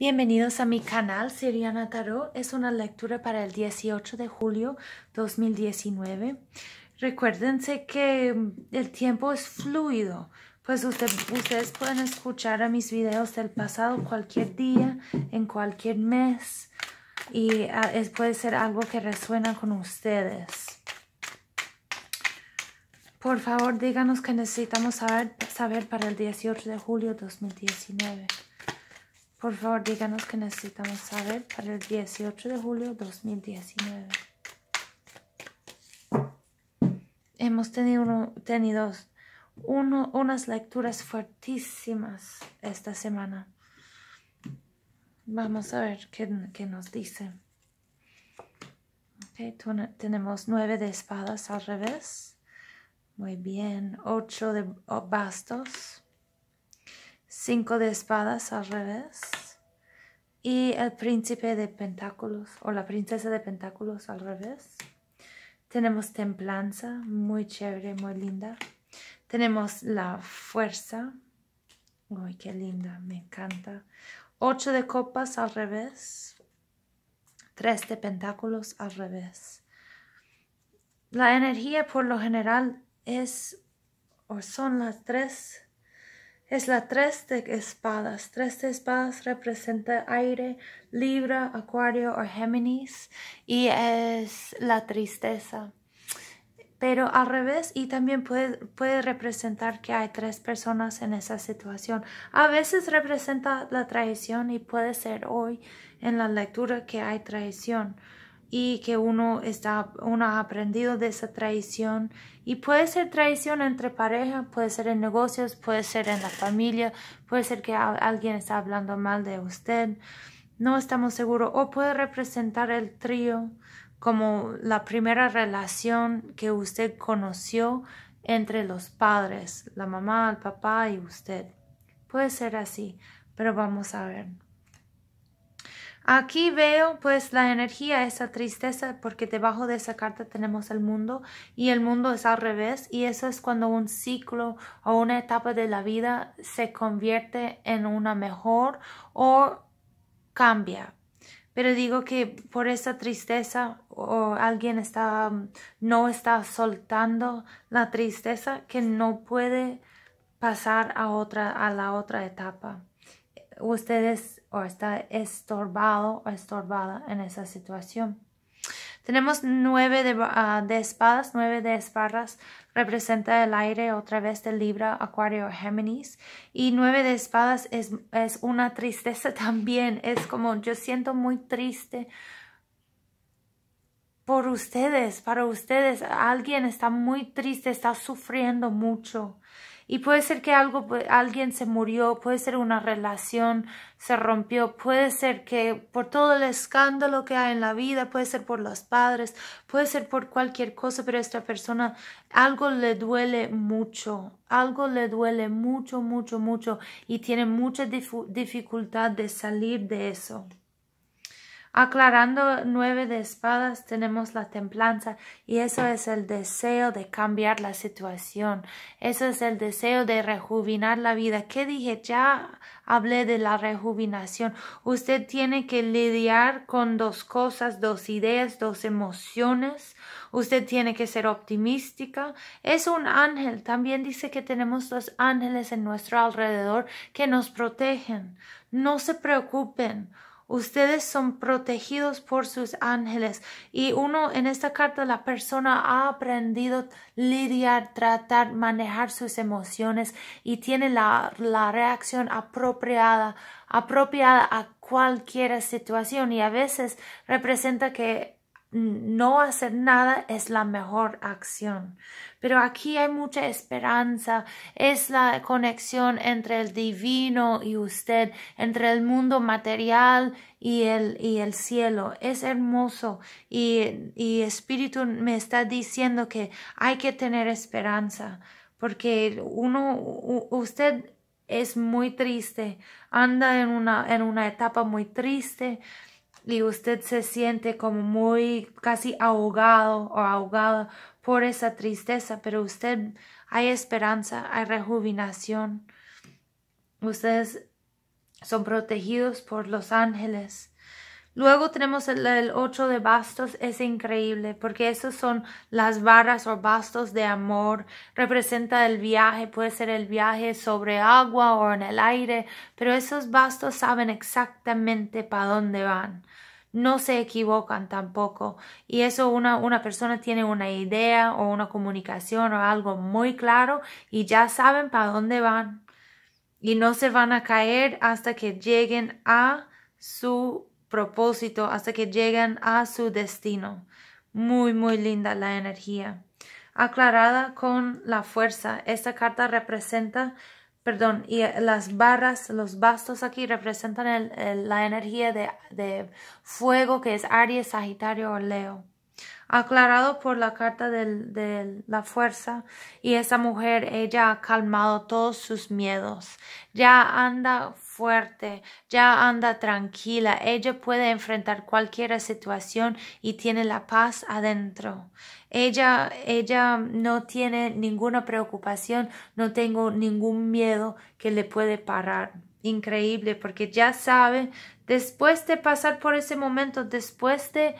Bienvenidos a mi canal Siriana Tarot. Es una lectura para el 18 de julio 2019. Recuérdense que mm, el tiempo es fluido, pues ustedes pueden escuchar a mis videos del pasado cualquier día, en cualquier mes, y ah, puede ser algo que resuena con ustedes. Por favor, díganos que necesitamos saber, saber para el 18 de julio 2019. Por favor, díganos qué necesitamos saber para el 18 de julio 2019. Hemos tenido, tenido unas lecturas fuertísimas esta semana. Vamos a ver qué, nos dice. Okay, tenemos nueve de espadas al revés. Muy bien. Ocho de oh, bastos cinco de espadas al revés y el príncipe de pentáculos o la princesa de pentáculos al revés. Tenemos templanza, muy chévere, muy linda. Tenemos la fuerza. Uy, qué linda, me encanta. Ocho de copas al revés. Tres de pentáculos al revés. La energía por lo general es o son las tres es la tres de espadas. Tres de espadas representa aire, Libra, Acuario o Géminis y es la tristeza. Pero al revés y también puede, puede representar que hay tres personas en esa situación. A veces representa la traición y puede ser hoy en la lectura que hay traición y que uno está uno ha aprendido de esa traición y puede ser traición entre pareja, puede ser en negocios, puede ser en la familia, puede ser que alguien está hablando mal de usted, no estamos seguros o puede representar el trío como la primera relación que usted conoció entre los padres, la mamá, el papá y usted. Puede ser así, pero vamos a ver. Aquí veo pues la energía, esa tristeza, porque debajo de esa carta tenemos el mundo y el mundo es al revés y eso es cuando un ciclo o una etapa de la vida se convierte en una mejor o cambia. Pero digo que por esa tristeza o alguien está, mm, no está soltando la tristeza que no puede pasar a, otra, a la otra etapa. Ustedes o está estorbado o estorbada en esa situación. Tenemos nueve de, ah, de espadas, nueve de espadas representa el aire otra vez de Libra, Acuario Géminis. Y nueve de espadas es una tristeza también, es como yo siento muy triste por ustedes, para ustedes. Alguien está muy triste, está sufriendo mucho y puede ser que algo, pues, alguien se murió, puede ser una relación se rompió, puede ser que por todo el escándalo que hay en la vida, puede ser por los padres, puede ser por cualquier cosa, pero esta persona algo le duele mucho, algo le duele mucho, mucho, mucho y tiene mucha dificultad de salir de eso. Aclarando nueve de espadas tenemos la templanza y eso es el deseo de cambiar la situación, eso es el deseo de rejuvenar la vida. ¿Qué dije? Ya hablé de la rejuvenación. Usted tiene que lidiar con dos cosas, dos ideas, dos emociones. Usted tiene que ser optimística. Es un ángel. También dice que tenemos dos ángeles en nuestro alrededor que nos protegen. No se preocupen. Ustedes son protegidos por sus ángeles. Y uno en esta carta, la persona ha aprendido lidiar, tratar, manejar sus emociones y tiene la, reacción apropiada, apropiada a cualquier situación. Y a veces representa que no hacer nada es la mejor acción. Pero aquí hay mucha esperanza, es la conexión entre el divino y usted, entre el mundo material y el, y el cielo. Es hermoso y, y Espíritu me está diciendo que hay que tener esperanza porque uno, usted es muy triste, anda en una, en una etapa muy triste y usted se siente como muy casi ahogado o ahogado por esa tristeza, pero usted hay esperanza, hay rejuvenación. Ustedes son protegidos por los ángeles. Luego tenemos el, el, ocho de bastos, es increíble porque esos son las barras o bastos de amor, representa el viaje, puede ser el viaje sobre agua o en el aire, pero esos bastos saben exactamente para dónde van no se equivocan tampoco. Y eso una, una persona tiene una idea o una comunicación o algo muy claro y ya saben para dónde van. Y no se van a caer hasta que lleguen a su propósito, hasta que lleguen a su destino. Muy, muy linda la energía. Aclarada con la fuerza, esta carta representa perdón, y eh, las barras, los bastos aquí representan la energía de, fuego que es Aries, Sagitario o Leo. Aclarado por la carta de la fuerza y esa mujer, ella ha calmado todos sus miedos. Ya anda ya anda tranquila, ella puede enfrentar cualquier situación y tiene la paz adentro. Ella, ella no tiene ninguna preocupación, no tengo ningún miedo que le puede parar. Increíble, porque ya sabe, después de pasar por ese momento, después de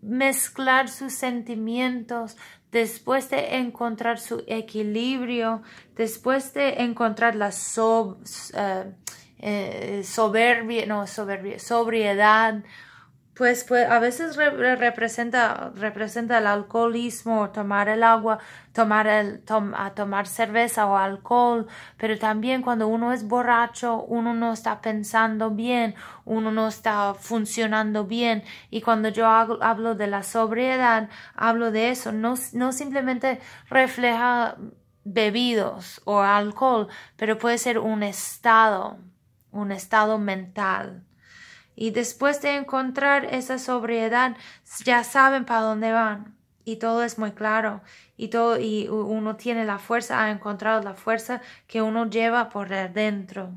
mezclar sus sentimientos, después de encontrar su equilibrio, después de encontrar la eh, eh, soberbia, no, sobriedad, pues, pues a veces representa, representa el alcoholismo, tomar el agua, tomar, el, tomar cerveza o alcohol, pero también cuando uno es borracho, uno no está pensando bien, uno no está funcionando bien. Y cuando yo hablo de la sobriedad, hablo de eso, no, no simplemente refleja bebidos o alcohol, pero puede ser un estado, un estado mental. Y después de encontrar esa sobriedad, ya saben para dónde van. Y todo es muy claro. Y, todo, y uno tiene la fuerza, ha encontrado la fuerza que uno lleva por dentro.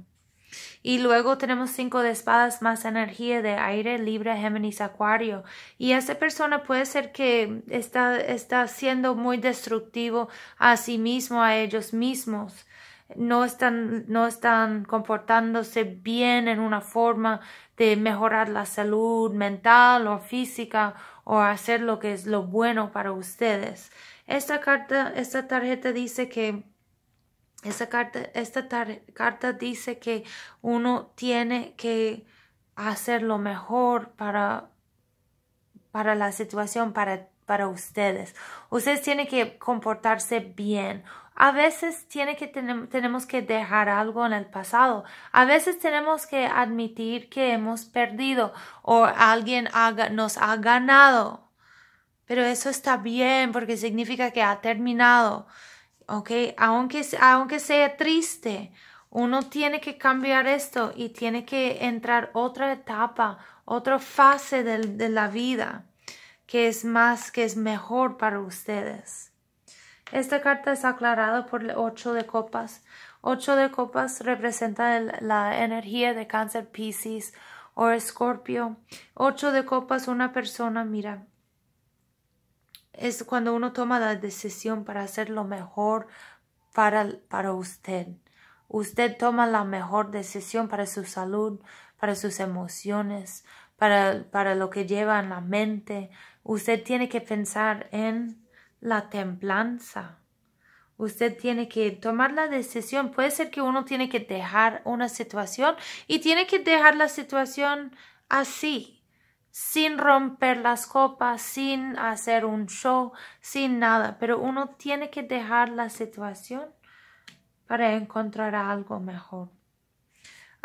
Y luego tenemos cinco de espadas más energía de aire, libre, Géminis, Acuario. Y esa persona puede ser que está, está siendo muy destructivo a sí mismo, a ellos mismos no están, no están comportándose bien en una forma de mejorar la salud mental o física o hacer lo que es lo bueno para ustedes. Esta carta, esta tarjeta dice que esta carta, esta carta dice que uno tiene que hacer lo mejor para, para la situación, para para ustedes. Ustedes tienen que comportarse bien. A veces tiene que tenemos que dejar algo en el pasado. A veces tenemos que admitir que hemos perdido o alguien nos ha ganado. Pero eso está bien porque significa que ha terminado. ¿Ok? Aunque, aunque sea triste, uno tiene que cambiar esto y tiene que entrar otra etapa, otra fase de la vida que es más, que es mejor para ustedes. Esta carta es aclarada por el ocho de copas. Ocho de copas representa la energía de cáncer Pisces o escorpio. Ocho de copas, una persona, mira, es cuando uno toma la decisión para hacer lo mejor para, para usted. Usted toma la mejor decisión para su salud, para sus emociones, para, para lo que lleva en la mente, Usted tiene que pensar en la templanza. Usted tiene que tomar la decisión. Puede ser que uno tiene que dejar una situación y tiene que dejar la situación así, sin romper las copas, sin hacer un show, sin nada. Pero uno tiene que dejar la situación para encontrar algo mejor.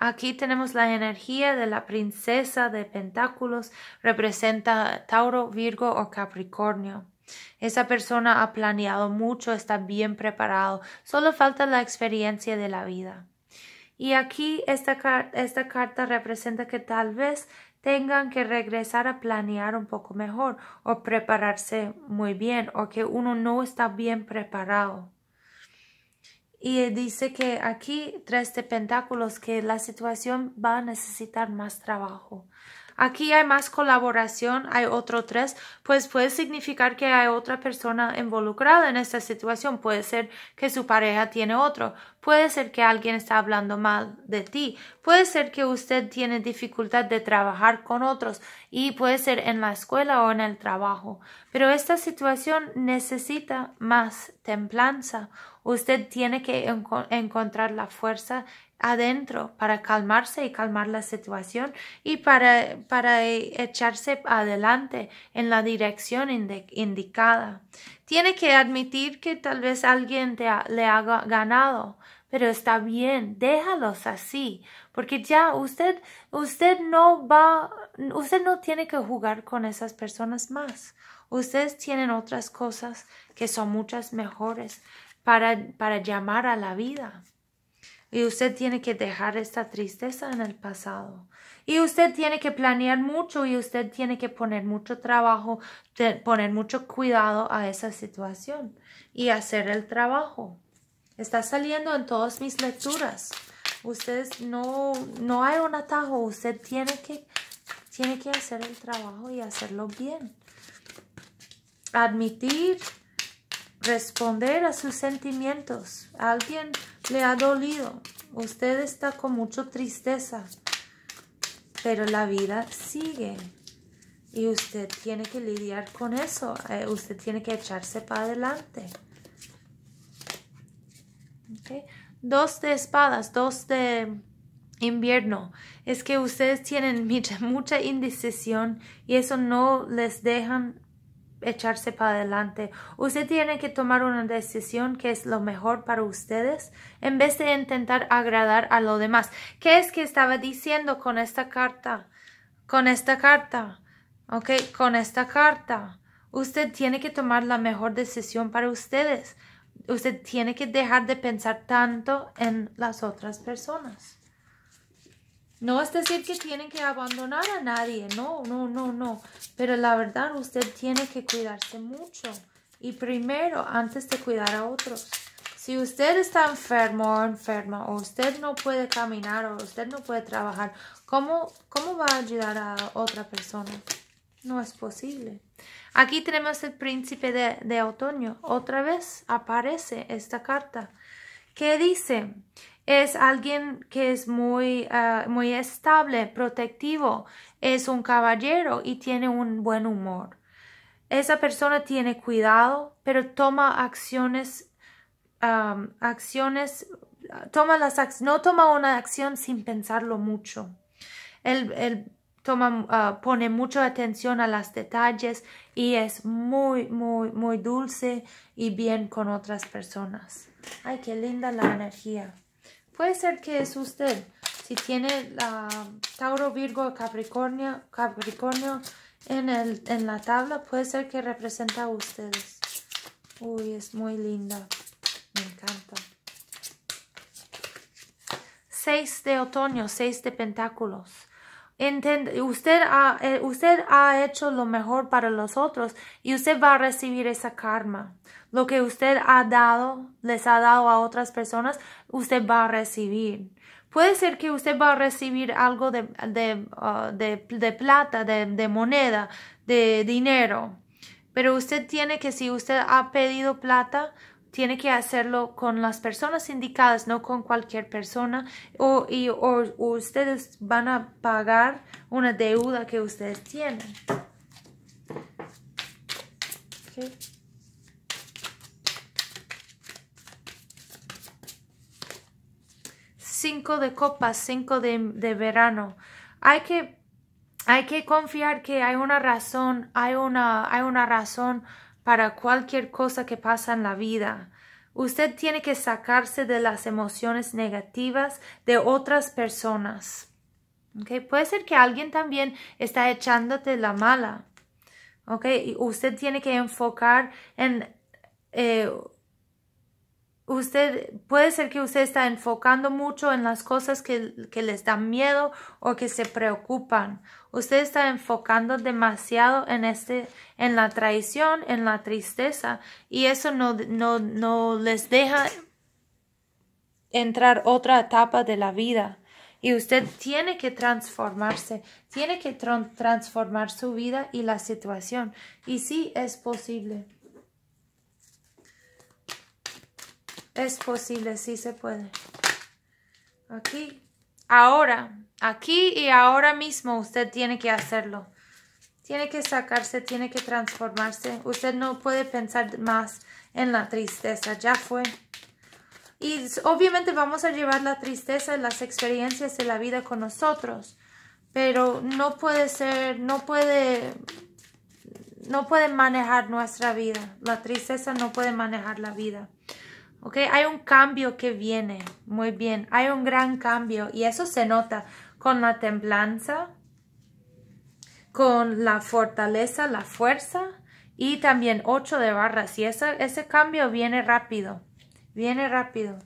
Aquí tenemos la energía de la princesa de pentáculos, representa Tauro, Virgo o Capricornio. Esa persona ha planeado mucho, está bien preparado, solo falta la experiencia de la vida. Y aquí esta, esta carta representa que tal vez tengan que regresar a planear un poco mejor o prepararse muy bien o que uno no está bien preparado. Y dice que aquí tres de pentáculos, que la situación va a necesitar más trabajo. Aquí hay más colaboración, hay otro tres, pues puede significar que hay otra persona involucrada en esta situación. Puede ser que su pareja tiene otro, Puede ser que alguien está hablando mal de ti. Puede ser que usted tiene dificultad de trabajar con otros y puede ser en la escuela o en el trabajo. Pero esta situación necesita más templanza. Usted tiene que encontrar la fuerza adentro para calmarse y calmar la situación y para, para echarse adelante en la dirección indicada. Tiene que admitir que tal vez alguien te le ha ganado, pero está bien, déjalos así, porque ya usted, usted no va, usted no tiene que jugar con esas personas más. Ustedes tienen otras cosas que son muchas mejores para, para llamar a la vida. Y usted tiene que dejar esta tristeza en el pasado. Y usted tiene que planear mucho y usted tiene que poner mucho trabajo, poner mucho cuidado a esa situación y hacer el trabajo. Está saliendo en todas mis lecturas. Ustedes no, no hay un atajo. Usted tiene que, tiene que hacer el trabajo y hacerlo bien. Admitir responder a sus sentimientos. alguien le ha dolido. Usted está con mucha tristeza. Pero la vida sigue. Y usted tiene que lidiar con eso. Eh, usted tiene que echarse para adelante. Dos de espadas, dos de invierno. Es que ustedes tienen mucha, mucha indecisión y eso no les dejan echarse para adelante. Usted tiene que tomar una decisión que es lo mejor para ustedes en vez de intentar agradar a los demás. ¿Qué es que estaba diciendo con esta carta? Con esta carta. ¿Ok? Con esta carta. Usted tiene que tomar la mejor decisión para ustedes. Usted tiene que dejar de pensar tanto en las otras personas. No es decir que tienen que abandonar a nadie, no, no, no, no. Pero la verdad, usted tiene que cuidarse mucho. Y primero, antes de cuidar a otros. Si usted está enfermo o enferma, o usted no puede caminar, o usted no puede trabajar, ¿cómo, cómo va a ayudar a otra persona? No es posible. Aquí tenemos el príncipe de, de otoño. Otra vez aparece esta carta. ¿Qué dice? es alguien que es muy, ah, muy estable, protectivo, es un caballero y tiene un buen humor. Esa persona tiene cuidado, pero toma acciones, acciones, toma las no toma una acción sin pensarlo mucho. Él, toma, ah, pone mucha atención a los detalles y es muy, muy, muy dulce y bien con otras personas. Ay, qué linda la energía. Puede ser que es usted. Si tiene la Tauro, Virgo, Capricornio, Capricornio en, en la tabla, puede ser que representa a ustedes. Uy, es muy linda. Me encanta. Seis de otoño, seis de pentáculos. Eh, usted, ha, hecho lo mejor para los otros y usted va a recibir esa karma. Lo que usted ha dado, les ha dado a otras personas, usted va a recibir. Puede ser que usted va a recibir algo de ah, plata, de, moneda, de dinero. Pero usted tiene que, si usted ha pedido plata, tiene que hacerlo con las personas indicadas, no con cualquier persona, o, y, o, ustedes van a pagar una deuda que ustedes tienen. Cinco de copas, cinco de, de verano. Hay que, hay que confiar que hay una razón, hay una, hay una razón para cualquier cosa que pasa en la vida. Usted tiene que sacarse de las emociones negativas de otras personas. Puede ser que alguien también está echándote la mala. Okay. usted tiene que enfocar en eh, usted puede ser que usted está enfocando mucho en las cosas que, les dan miedo o que se preocupan. Usted está enfocando demasiado en este, en la traición, en la tristeza, y eso no, no, no les deja entrar otra etapa de la vida. Y usted tiene que transformarse, tiene que transformar su vida y la situación. Y sí es posible. Es posible, sí se puede. Aquí, ahora, aquí y ahora mismo usted tiene que hacerlo. Tiene que sacarse, tiene que transformarse. Usted no puede pensar más en la tristeza, ya fue. Y obviamente vamos a llevar la tristeza, y las experiencias de la vida con nosotros, pero no puede ser, no puede, no puede manejar nuestra vida. La tristeza no puede manejar la vida. ¿ok? Hay un cambio que viene, muy bien, hay un gran cambio y eso se nota con la templanza, con la fortaleza, la fuerza y también 8 de barras y ese, cambio viene rápido, viene rápido.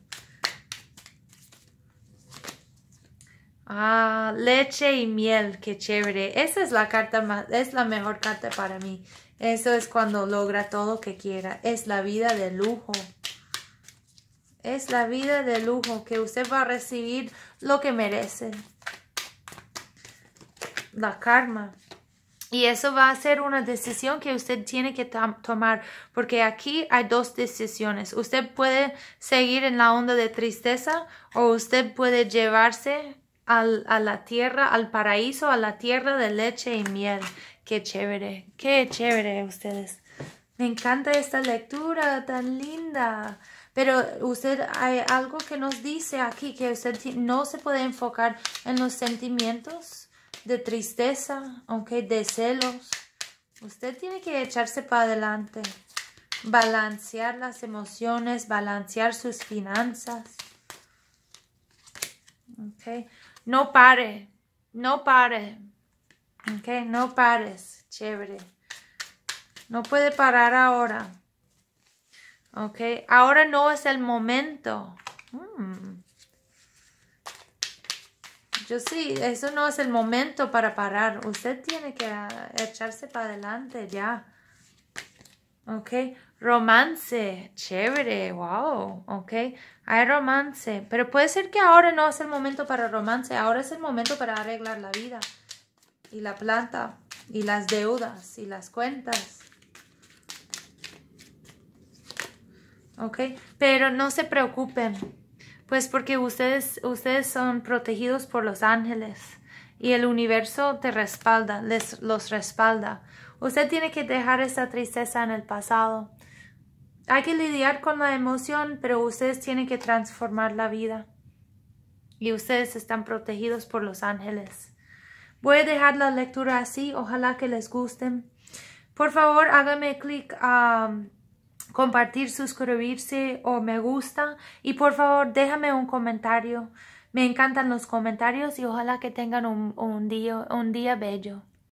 Ah, leche y miel, qué chévere. Esa es la carta más, es la mejor carta para mí. Eso es cuando logra todo lo que quiera. Es la vida de lujo. Es la vida de lujo que usted va a recibir lo que merece. La karma. Y eso va a ser una decisión que usted tiene que tomar, porque aquí hay dos decisiones. Usted puede seguir en la onda de tristeza o usted puede llevarse a la tierra, al paraíso, a la tierra de leche y miel. Qué chévere, qué chévere ustedes. Me encanta esta lectura tan linda. Pero usted hay algo que nos dice aquí, que usted no se puede enfocar en los sentimientos de tristeza, aunque de celos. Usted tiene que echarse para adelante, balancear las emociones, balancear sus finanzas. No pare, no pare. Okay, no pares, chévere. No puede parar ahora. ¿Ok? Ahora no es el momento. Mm. Yo sí, eso no es el momento para parar. Usted tiene que ah, echarse para adelante ya. ¿Ok? Romance, chévere, wow, ok. Hay romance, pero puede ser que ahora no es el momento para romance, ahora es el momento para arreglar la vida y la planta y las deudas y las cuentas. Okay, Pero no se preocupen, pues porque ustedes, ustedes son protegidos por los ángeles y el universo te respalda, les, los respalda. Usted tiene que dejar esa tristeza en el pasado. Hay que lidiar con la emoción, pero ustedes tienen que transformar la vida. Y ustedes están protegidos por los ángeles. Voy a dejar la lectura así, ojalá que les gusten. Por favor, hágame clic a compartir, suscribirse o me gusta y por favor déjame un comentario. Me encantan los comentarios y ojalá que tengan un, un día, un día bello.